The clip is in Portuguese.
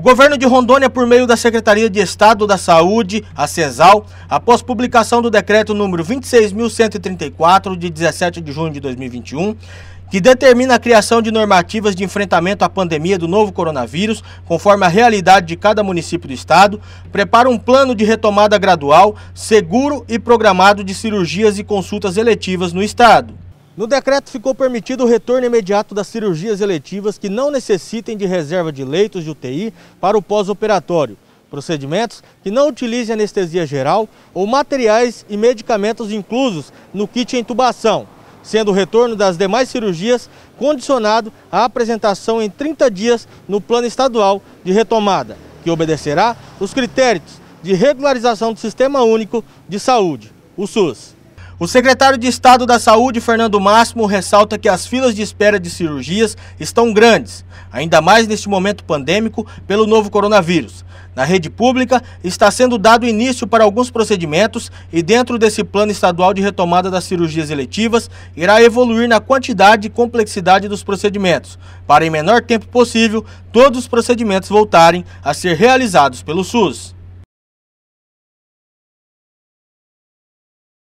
O governo de Rondônia, por meio da Secretaria de Estado da Saúde, a CESAL, após publicação do decreto número 26.134, de 17 de junho de 2021, que determina a criação de normativas de enfrentamento à pandemia do novo coronavírus, conforme a realidade de cada município do estado, prepara um plano de retomada gradual, seguro e programado de cirurgias e consultas eletivas no estado. No decreto ficou permitido o retorno imediato das cirurgias eletivas que não necessitem de reserva de leitos de UTI para o pós-operatório, procedimentos que não utilizem anestesia geral ou materiais e medicamentos inclusos no kit intubação, sendo o retorno das demais cirurgias condicionado à apresentação em 30 dias no plano estadual de retomada, que obedecerá os critérios de regularização do Sistema Único de Saúde, o SUS. O secretário de Estado da Saúde, Fernando Máximo, ressalta que as filas de espera de cirurgias estão grandes, ainda mais neste momento pandêmico pelo novo coronavírus. Na rede pública, está sendo dado início para alguns procedimentos e, dentro desse plano estadual de retomada das cirurgias eletivas, irá evoluir na quantidade e complexidade dos procedimentos, para, em menor tempo possível, todos os procedimentos voltarem a ser realizados pelo SUS.